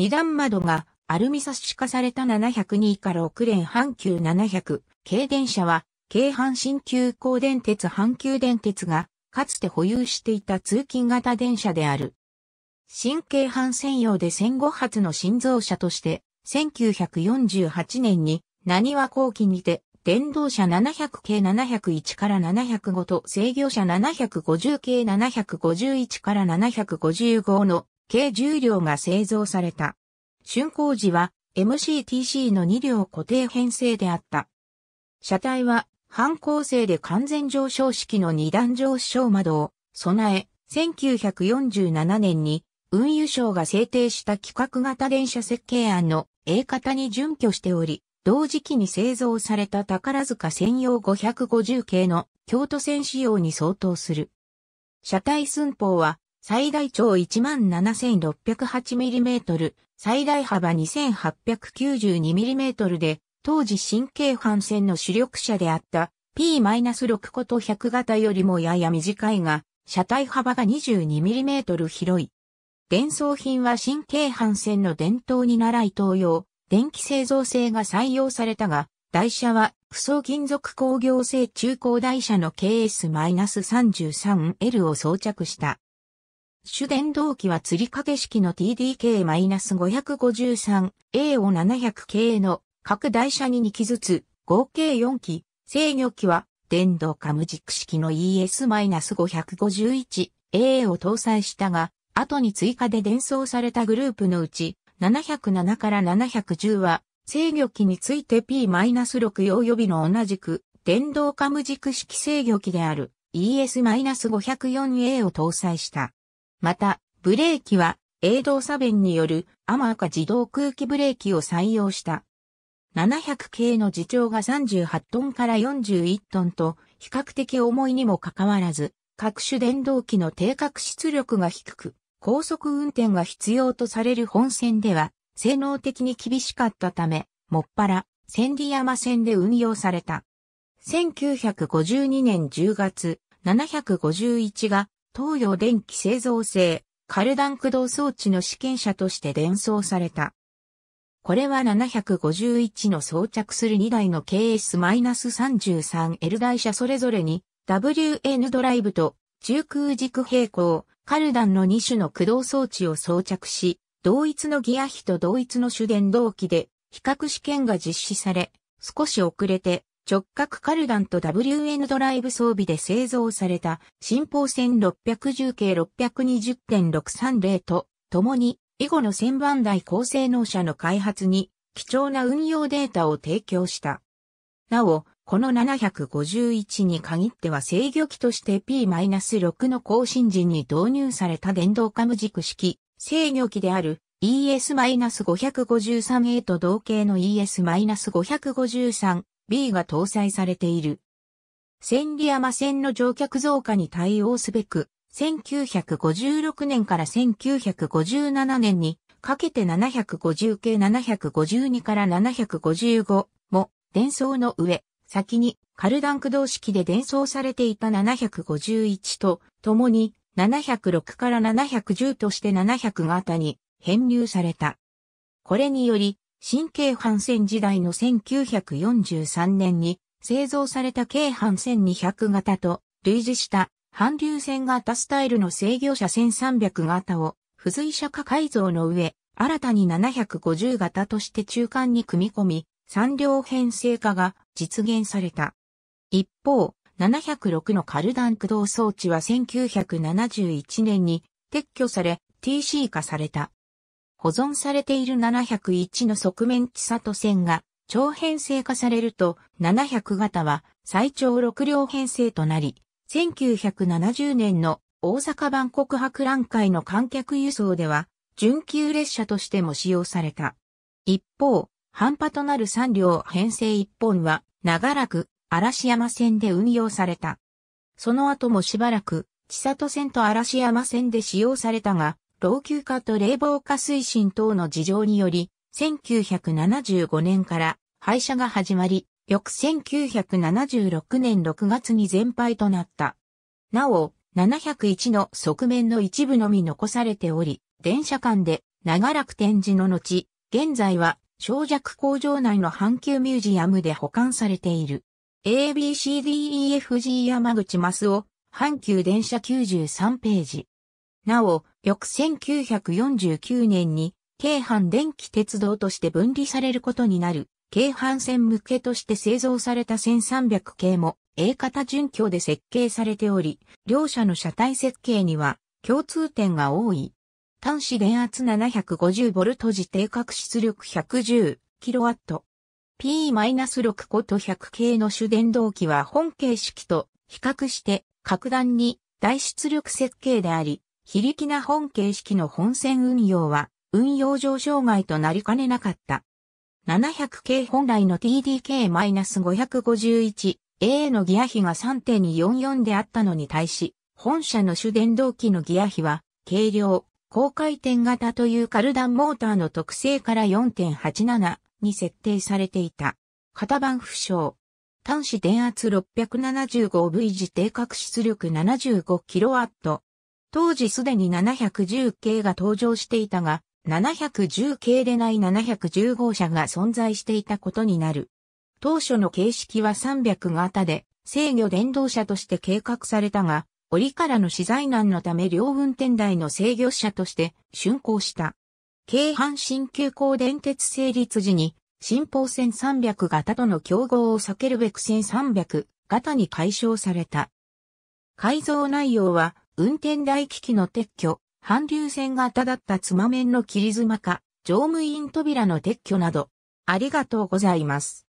二段窓がアルミサしシ化された702から6連半球700軽電車は、京阪神急行電鉄阪急電鉄が、かつて保有していた通勤型電車である。新京阪専用で戦後初の新造車として、1948年に、何は後期にて、電動車700系701から705と制御車750系751から755の計10両が製造された。竣工時は MCTC の2両固定編成であった。車体は半構成で完全上昇式の二段上昇窓を備え、1947年に運輸省が制定した規格型電車設計案の A 型に準拠しており、同時期に製造された宝塚専用550系の京都線仕様に相当する。車体寸法は最大長 17,608mm、最大幅 2,892mm で、当時神経反戦の主力車であった P-6 こと100型よりもやや短いが、車体幅が 22mm 広い。伝送品は神経反戦の伝統に習い東洋、電気製造製が採用されたが、台車は、クソ金属工業製中高台車の KS-33L を装着した。主電動機は吊り掛け式の TDK-553A を700系の各台車に2機ずつ、合計4機、制御機は電動化無軸式の ES-551A を搭載したが、後に追加で伝送されたグループのうち、707から710は、制御機について P-6 及びの同じく、電動化無軸式制御機である ES-504A を搭載した。また、ブレーキは、営動差弁によるアマーカ自動空気ブレーキを採用した。700系の自重が38トンから41トンと、比較的重いにもかかわらず、各種電動機の低角出力が低く、高速運転が必要とされる本線では、性能的に厳しかったため、もっぱら、千里山線で運用された。1952年10月、751が東洋電気製造製、カルダン駆動装置の試験車として伝送された。これは751の装着する2台の KS-33L 台車それぞれに WN ドライブと中空軸平行、カルダンの2種の駆動装置を装着し、同一のギア比と同一の主電動機で比較試験が実施され、少し遅れて直角カルダンと WN ドライブ装備で製造された新方線610系620.630と共に以後の1000番台高性能車の開発に貴重な運用データを提供した。なお、この751に限っては制御機として P-6 の更新時に導入された電動カム軸式制御機である ES-553A と同型の ES-553 B が搭載されている。千里山線の乗客増加に対応すべく、1956年から1957年にかけて750系752から755も伝送の上、先にカルダン駆動式で伝送されていた751と共に706から710として700型に編入された。これにより新京阪線時代の1943年に製造された京阪1200型と類似した阪流線型スタイルの制御車1300型を付随車化改造の上、新たに750型として中間に組み込み、3両編成化が実現された。一方、706のカルダン駆動装置は1971年に撤去され TC 化された。保存されている701の側面地里線が長編成化されると700型は最長6両編成となり、1970年の大阪万国博覧会の観客輸送では、準急列車としても使用された。一方、半端となる3両編成1本は、長らく嵐山線で運用された。その後もしばらく、千里線と嵐山線で使用されたが、老朽化と冷房化推進等の事情により、1975年から廃車が始まり、翌1976年6月に全廃となった。なお、701の側面の一部のみ残されており、電車間で長らく展示の後、現在は小弱工場内の阪急ミュージアムで保管されている。ABCDEFG 山口マスオ、阪急電車93ページ。なお、翌1949年に、京阪電気鉄道として分離されることになる、京阪線向けとして製造された1300系も A 型準拠で設計されており、両社の車体設計には共通点が多い。端子電圧 750V 時定格出力 110kW。P-6 こと100系の主電動機は本形式と比較して格段に大出力設計であり、非力な本形式の本線運用は、運用上障害となりかねなかった。700系本来の TDK-551A のギア比が3.44であったのに対し、本社の主電動機のギア比は、軽量、高回転型というカルダンモーターの特性から4.87に設定されていた。型番不詳。端子電圧 675V 時定格出力 75kW。当時すでに710系が登場していたが、710系でない710号車が存在していたことになる。当初の形式は300型で、制御電動車として計画されたが、折からの資材難のため両運転台の制御車として竣工した。京阪神急行電鉄成立時に、新方線300型との競合を避けるべく1300型に解消された。改造内容は、運転台機器の撤去、反流線型だったつま面の切り妻化、乗務員扉の撤去など、ありがとうございます。